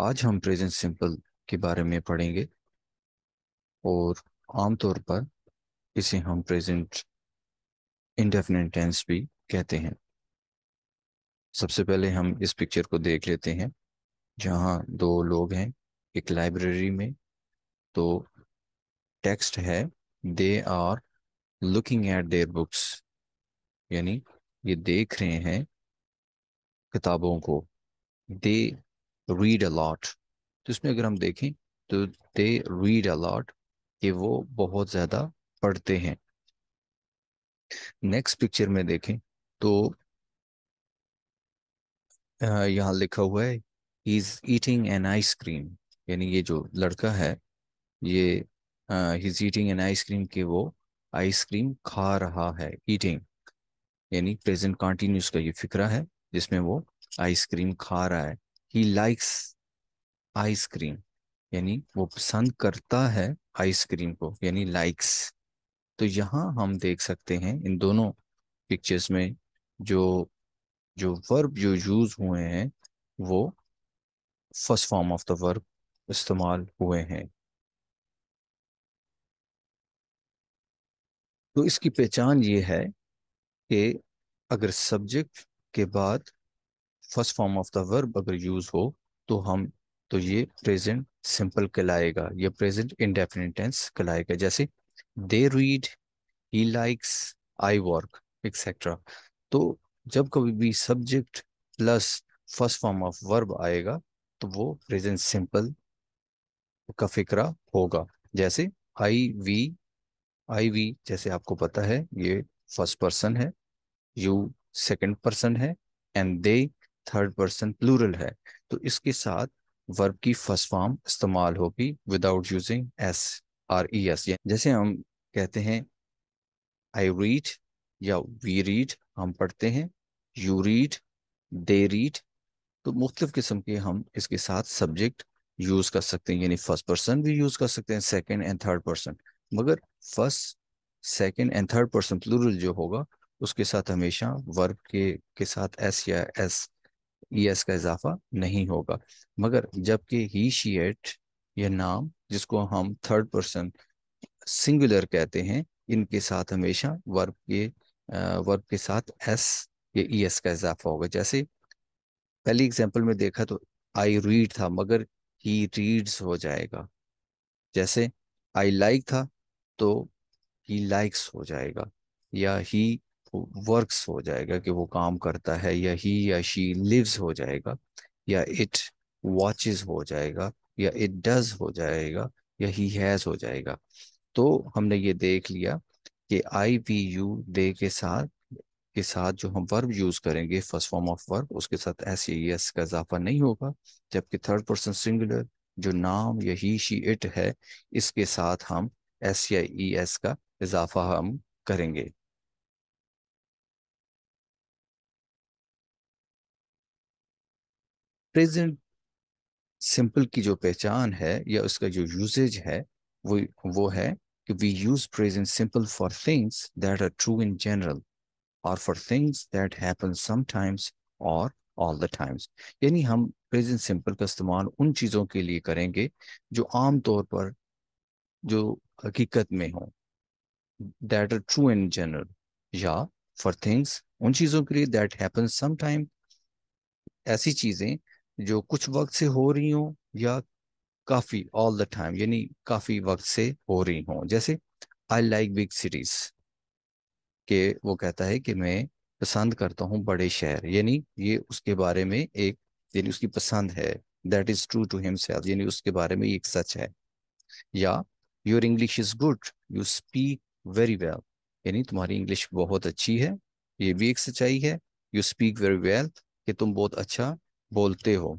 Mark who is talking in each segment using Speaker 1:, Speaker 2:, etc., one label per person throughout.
Speaker 1: आज हम present simple के बारे में पढ़ेंगे और आमतौर पर इसे हम प्रेजेंट इंडेफिनेट टेंस भी कहते हैं सबसे पहले हम इस पिक्चर को देख लेते हैं जहां दो लोग हैं एक लाइब्रेरी में तो टेक्स्ट है they are looking at their books यानी ये देख रहे हैं किताबों को दे रीड अलॉट तो इसमें अगर हम देखें तो दे रीड अलॉट कि वो बहुत ज़्यादा पढ़ते हैं नेक्स्ट पिक्चर में देखें तो यहाँ लिखा हुआ है इज ईटिंग एन आइसक्रीम यानी ये जो लड़का है ये इज ईटिंग एन आइसक्रीम के वो आइसक्रीम खा रहा है ईटिंग यानी प्रेजेंट कॉन्टिन्यूस का ये फिक्रा है जिसमें वो आइसक्रीम खा रहा है ही लाइक्स आइसक्रीम यानी वो पसंद करता है आइसक्रीम को यानी लाइक्स तो यहाँ हम देख सकते हैं इन दोनों पिक्चर्स में जो जो वर्ब जो यूज हुए हैं वो first form of the verb इस्तेमाल हुए हैं तो इसकी पहचान ये है कि अगर सब्जेक्ट के बाद first form of the verb अगर यूज हो तो हम तो ये प्रेजेंट सिंपल कहलाएगा ये प्रेजेंट इनडेफिनेटेंस कहलाएगा जैसे they read he likes I work etcetera तो जब कभी भी subject plus first form of verb आएगा तो वो प्रेजेंट सिंपल का फिक्रा होगा जैसे आई वी आई वी जैसे आपको पता है ये फर्स्ट पर्सन है यू सेकंड पर्सन है and they third person plural है तो इसके साथ वर्ब की फर्स्ट फॉर्म इस्तेमाल होगी without using S or E S जैसे हम कहते हैं आई रीड या वी रीड हम पढ़ते हैं यू रीड दे रीड तो मुख्तफ किस्म के हम इसके साथ सब्जेक्ट यूज कर सकते हैं यानी फर्स्ट पर्सन भी यूज कर सकते हैं सेकेंड एंड थर्ड पर्सन मगर first second and third person plural जो होगा उसके साथ हमेशा वर्ब के के साथ एस या एस ई एस का इजाफा नहीं होगा मगर जबकि ही शी एट यह नाम जिसको हम थर्ड पर्सन सिंगुलर कहते हैं इनके साथ हमेशा वर्ब के वर्ब के साथ एस ये ई एस का इजाफा होगा जैसे पहली एग्जाम्पल में देखा तो आई रीड था मगर ही रीड्स हो जाएगा जैसे आई लाइक like था तो ही लाइक्स हो जाएगा या ही वर्क्स हो जाएगा कि वो काम करता है या ही या शी लिव्स हो जाएगा या इट वॉचेस हो जाएगा या इट डज हो जाएगा या ही हैज हो जाएगा तो हमने ये देख लिया कि आई पी यू दे के साथ के साथ जो हम वर्ब यूज करेंगे फर्स्ट फॉर्म ऑफ वर्ब उसके साथ एस एस का इजाफा नहीं होगा जबकि थर्ड पर्सन सिंगुलर जो नाम या ही शी इट है इसके साथ हम एस या ई e एस का इजाफा हम करेंगे प्रेजेंट सिंपल की जो पहचान है या उसका जो यूजेज है वो वो है कि we use present simple for things that are true in general और for things that happen sometimes और ऑल द टाइम्स यानी हम प्रेजेंट सिंपल का इस्तेमाल उन चीज़ों के लिए करेंगे जो आम तौर पर जो हकीकत में हों that are true in general या फॉर थिंग्स उन चीज़ों के लिए दैट हैपन समाइम ऐसी चीज़ें जो कुछ वक्त से हो रही हो या काफ़ी ऑल द टाइम यानी काफ़ी वक्त से हो रही हो जैसे आई लाइक बिग सिटीज़ के वो कहता है कि मैं पसंद करता हूँ बड़े शहर यानी ये उसके बारे में एक यानी उसकी पसंद है that is true to himself यानी उसके बारे में एक सच है या your English is good you speak very well यानी तुम्हारी इंग्लिश बहुत अच्छी है ये भी एक सच्चाई है यू स्पीक वेरी वेल कि तुम बहुत अच्छा बोलते हो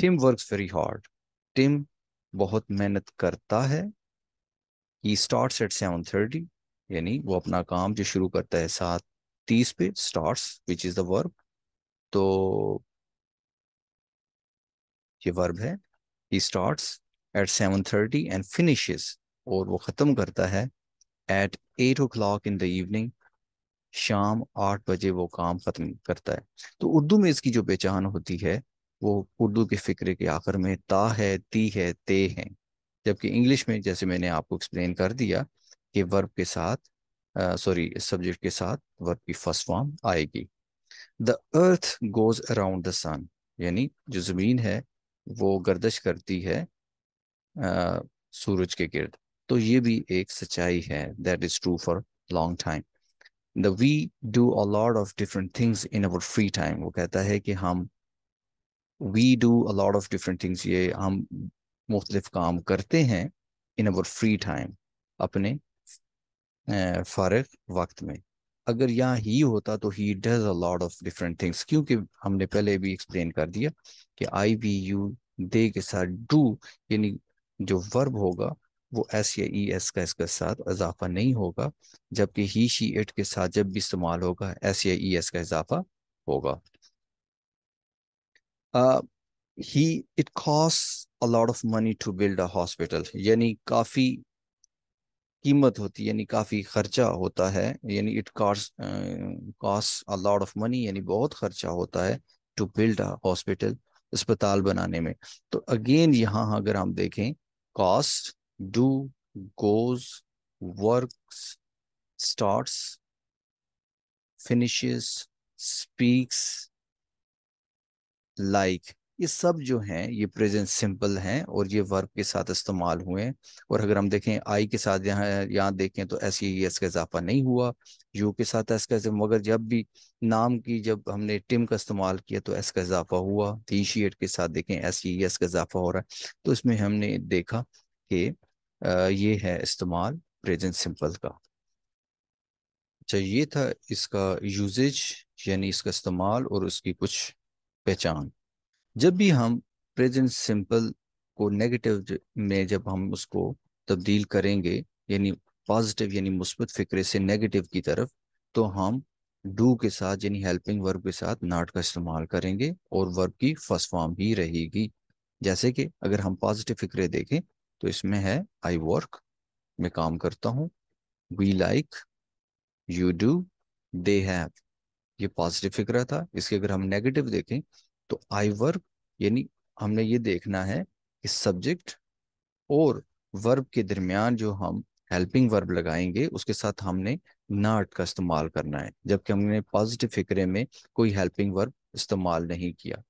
Speaker 1: Tim work very hard Tim बहुत मेहनत करता है he start at seven thirty यानी वो अपना काम जो शुरू करता है सात तीस पे start which is the verb तो ये वर्ब है he start at seven thirty and finishes और वो ख़त्म करता है at eight o'clock in the evening शाम आठ बजे वो काम खत्म करता है तो उर्दू में इसकी जो पहचान होती है वो उर्दू के फिक्र के आखिर में ता है ती है ते है जबकि इंग्लिश में जैसे मैंने आपको एक्सप्लेन कर दिया कि वर्ब के साथ सॉरी सब्जेक्ट के साथ वर्ब की फर्स्ट फॉर्म आएगी the earth goes around the sun यानी जो ज़मीन है वो गर्दश करती है आ, सूरज के गिर्द तो ये भी एक सच्चाई है that is true for long time the we do a lot of different things in our free time वो कहता है कि हम we do a lot of different things ये हम मुख्तलिफ काम करते हैं इन अवर फ्री टाइम अपने फारग वक्त में अगर यहाँ ही होता तो he does a lot of different things क्योंकि हमने पहले भी एक्सप्लेन कर दिया कि आई वी यू दे के साथ डू यानी जो वर्ब होगा वो एस या ई e, एस का इसके साथ इजाफा नहीं होगा जबकि ही शी इट के साथ जब भी इस्तेमाल होगा एस या ई e, एस का इजाफा होगा he it cost a lot of money to build a hospital यानी काफ़ी कीमत होती यानी काफ़ी खर्चा होता है यानी it cost cost a lot of money यानी बहुत खर्चा होता है टू बिल्ड अ हॉस्पिटल अस्पताल बनाने में तो अगेन यहाँ अगर हम देखें cost do, goes, works, starts, finishes, speaks, like ये सब जो हैं ये प्रेजेंट सिंपल हैं और ये वर्ब के साथ इस्तेमाल हुए हैं और अगर हम देखें आई के साथ यहाँ यहाँ देखें तो ऐसे ही एस का इजाफा नहीं हुआ यू के साथ एस का मगर जब भी नाम की जब हमने टिम का इस्तेमाल किया तो एस का इजाफा हुआ थीशिएट के साथ देखें एस ई एस का इजाफा हो रहा है तो इसमें हमने देखा कि ये है इस्तेमाल प्रेजेंट सिंपल का अच्छा ये था इसका यूजेज यानी इसका इस्तेमाल और उसकी कुछ पहचान जब भी हम प्रेजेंट सिंपल को नेगेटिव में जब हम उसको तब्दील करेंगे यानी पॉजिटिव यानी मुस्बत फिक्रे से नेगेटिव की तरफ तो हम डू के साथ यानी हेल्पिंग वर्ब के साथ नाट का इस्तेमाल करेंगे और वर्ब की फर्स्ट फॉर्म भी रहेगी जैसे कि अगर हम पॉजिटिव फिक्रे देखें तो इसमें है आई वर्क मैं काम करता हूँ we like you do they have ये पॉजिटिव फिक्र था इसके अगर हम नेगेटिव देखें तो आई वर्क यानी हमने ये देखना है कि सब्जेक्ट और वर्ब के दरमियान जो हम हेल्पिंग वर्ब लगाएंगे उसके साथ हमने नाट का इस्तेमाल करना है जबकि हमने पॉजिटिव फिक्रे में कोई हेल्पिंग वर्ब इस्तेमाल नहीं किया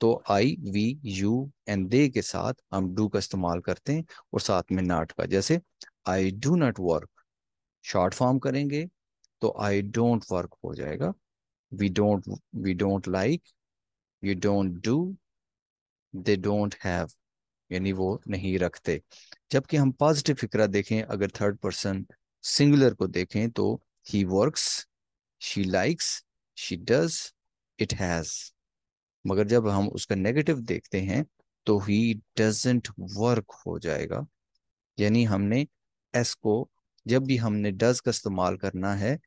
Speaker 1: तो I we you and they के साथ हम डू का इस्तेमाल करते हैं और साथ में नाट का जैसे I do not work short form करेंगे तो आई डोंट वर्क हो जाएगा we don't we don't like you don't do they don't have यानी वो नहीं रखते जबकि हम पॉजिटिव फिक्रा देखें अगर थर्ड पर्सन सिंगुलर को देखें तो he works she likes she does it has मगर जब हम उसका नेगेटिव देखते हैं तो ही डजेंट वर्क हो जाएगा यानी हमने एस को जब भी हमने डज का इस्तेमाल करना है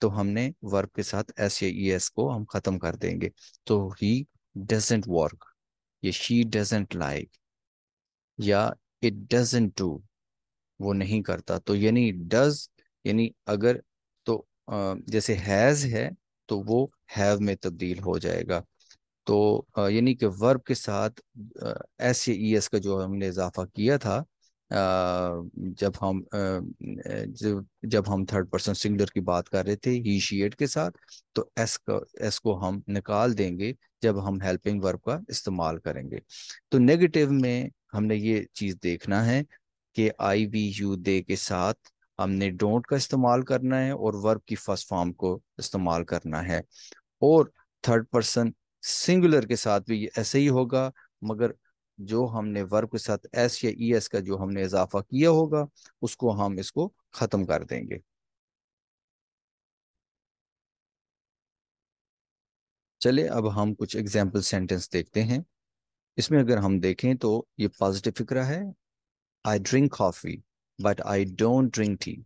Speaker 1: तो हमने वर्ब के साथ एस या ई एस को हम खत्म कर देंगे तो ही डजेंट वर्क ये शी डजेंट लाइक या इट डजेंट डू वो नहीं करता तो यानी डज यानी अगर तो जैसे हैज है तो वो हैव में तब्दील हो जाएगा तो यानी कि वर्ब के साथ एस ई एस का जो हमने इजाफा किया था जब हम जब, जब हम थर्ड पर्सन सिंगुलर की बात कर रहे थे ही शी एट के साथ तो एस का एस को हम निकाल देंगे जब हम हेल्पिंग वर्ब का इस्तेमाल करेंगे तो नेगेटिव में हमने ये चीज़ देखना है कि आई वी यू दे के साथ हमने डोंट का इस्तेमाल करना है और वर्ब की फर्स्ट फॉर्म को इस्तेमाल करना है और थर्ड पर्सन सिंगुलर के साथ भी ऐसे ही होगा मगर जो हमने वर्ब के साथ एस या ई एस का जो हमने इजाफा किया होगा उसको हम इसको ख़त्म कर देंगे चले अब हम कुछ एग्जाम्पल सेंटेंस देखते हैं इसमें अगर हम देखें तो ये पॉजिटिव फिक्रा है I drink coffee but I don't drink tea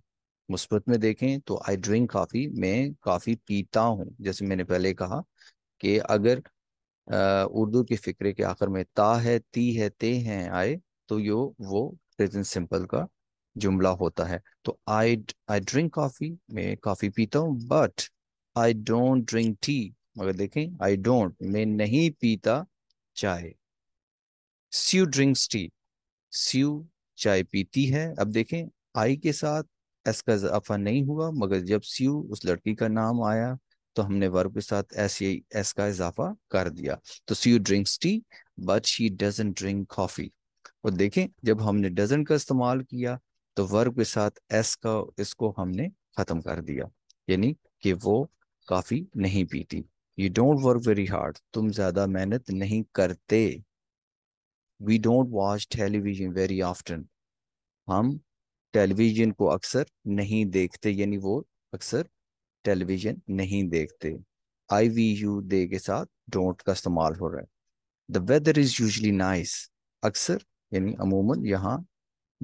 Speaker 1: मुस्बत में देखें तो आई ड्रिंक कॉफ़ी मैं काफ़ी पीता हूं जैसे मैंने पहले कहा कि अगर उर्दू के फिक्रे के आखिर में ता है ती है ते हैं आए तो यो वो प्रेजेंट सिंपल का जुमला होता है तो आई आई ड्रिंक कॉफ़ी मैं कॉफ़ी पीता हूँ but I don't drink tea मगर देखें आई डोंट मैं नहीं पीता चाय स्यू ड्रिंक्स टी स्यू चाय पीती है अब देखें आई के साथ एस का इजाफा नहीं हुआ मगर जब स्यू उस लड़की का नाम आया तो हमने वर्ब के साथ एस एस का इजाफा कर दिया तो she you drinks tea but she doesn't drink coffee और देखें जब हमने डजन का इस्तेमाल किया तो वर्ब के साथ एस का इसको हमने खत्म कर दिया यानी कि वो काफी नहीं पीती you don't work very hard तुम ज्यादा मेहनत नहीं करते we don't watch television very often हम टेलीविजन को अक्सर नहीं देखते यानी वो अक्सर टेलीविजन नहीं देखते आई वी यू दे के साथ डोंट का इस्तेमाल हो रहा है the weather is usually nice अक्सर यानी अमूमन यहाँ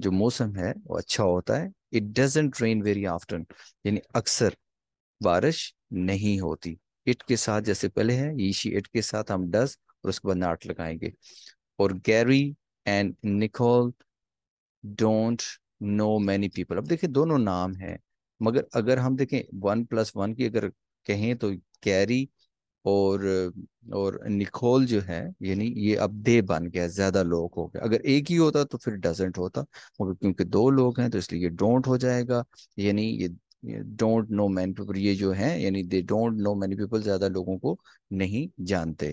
Speaker 1: जो मौसम है वो अच्छा होता है it doesn't rain very often यानी अक्सर बारिश नहीं होती इट के साथ जैसे पहले है ईशी इट के साथ हम डस और उसके बाद नाट लगाएंगे और Gary and Nicole don't know many people अब देखिए दोनों नाम हैं मगर अगर हम देखें वन प्लस वन की अगर कहें तो कैरी और और निकोल जो है यानी ये अब दे बन गया ज्यादा लोग हो गए अगर एक ही होता तो फिर डजेंट होता मगर क्योंकि दो लोग हैं तो इसलिए ये डोंट हो जाएगा यानी ये डोंट नो मैनी पीपल ये जो है यानी they don't know many people ज्यादा लोगों को नहीं जानते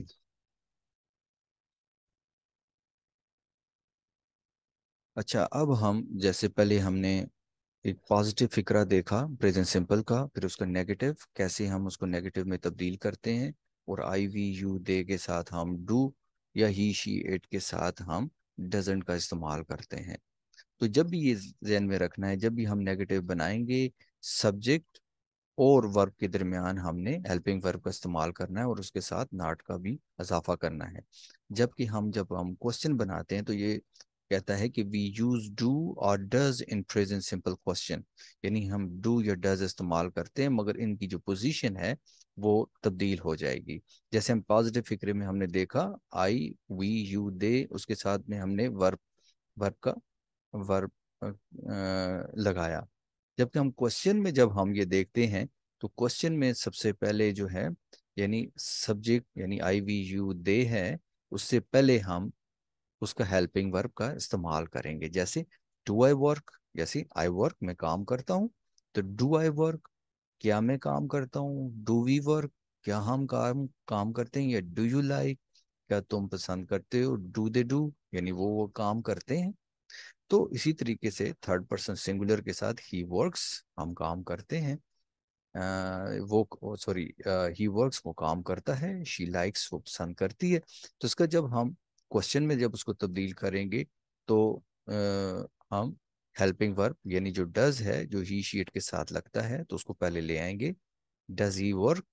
Speaker 1: अच्छा अब हम जैसे पहले हमने एक पॉजिटिव फिक्रा देखा प्रेजेंट सिंपल का फिर उसका नेगेटिव कैसे हम उसको नेगेटिव में तब्दील करते हैं और आई वी यू दे के साथ हम डू या ही शी एट के साथ हम डजेंट का इस्तेमाल करते हैं तो जब भी ये जहन में रखना है जब भी हम नेगेटिव बनाएंगे सब्जेक्ट और वर्ब के दरमियान हमने हेल्पिंग वर्ब का इस्तेमाल करना है और उसके साथ नाट का भी इजाफा करना है जबकि हम जब हम क्वेश्चन बनाते हैं तो ये कहता है कि वी यूज डू और does in present simple question यानी हम डू या डज इस्तेमाल करते हैं मगर इनकी जो पोजीशन है वो तब्दील हो जाएगी जैसे हम पॉजिटिव फिक्र में हमने देखा आई वी यू दे उसके साथ में हमने वर्ब वर्ब का वर्ब लगाया जबकि हम क्वेश्चन में जब हम ये देखते हैं तो क्वेश्चन में सबसे पहले जो है यानी सब्जेक्ट यानी आई वी यू दे है उससे पहले हम उसका हेल्पिंग वर्ब का इस्तेमाल करेंगे जैसे डू आई वर्क जैसे आई वर्क मैं काम करता हूँ तो डू आई वर्क क्या मैं काम करता हूँ डू वी वर्क क्या हम काम काम करते हैं या डू यू लाइक क्या तुम पसंद करते हो डू दे डू यानी वो वो काम करते हैं तो इसी तरीके से थर्ड पर्सन सिंगुलर के साथ ही वर्क्स हम काम करते हैं आ, वो सॉरी ही वर्क्स वो काम करता है शी लाइक्स वो पसंद करती है तो इसका जब हम क्वेश्चन में जब उसको तब्दील करेंगे तो आ, हम हेल्पिंग वर्ब यानी जो डज है जो ही शीट के साथ लगता है तो उसको पहले ले आएंगे does he work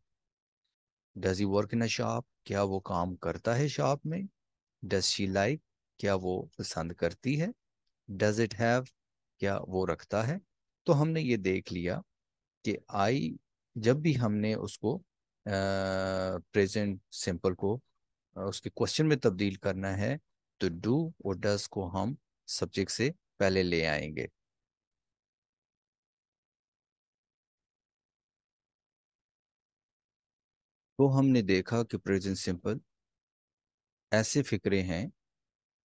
Speaker 1: does he work in a shop क्या वो काम करता है शॉप में डज शी लाइक क्या वो पसंद करती है डज इट हैव क्या वो रखता है तो हमने ये देख लिया कि आई जब भी हमने उसको प्रेजेंट uh, सिंपल को उसके क्वेश्चन में तब्दील करना है तो डू और डस को हम सब्जेक्ट से पहले ले आएंगे तो हमने देखा कि प्रेजेंट सिंपल ऐसे फिक्रे हैं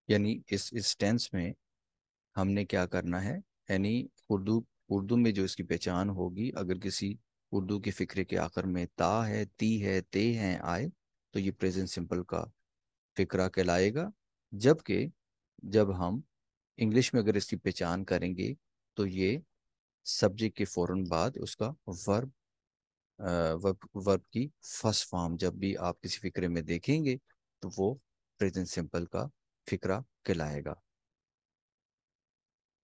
Speaker 1: यानी इस इस टेंस में हमने क्या करना है यानी उर्दू उर्दू में जो इसकी पहचान होगी अगर किसी उर्दू के फिक्रे के आखिर में ता है ती है ते हैं आए तो ये प्रेजेंट सिंपल का फिक्रा कहलाएगा जबकि जब हम इंग्लिश में अगर इसकी पहचान करेंगे तो ये सब्जेक्ट के फौरन बाद उसका वर्ब वर्ब वर्ब की फर्स्ट फॉर्म जब भी आप किसी फिक्रे में देखेंगे तो वो प्रेजेंट सिंपल का फिक्रा कहलाएगा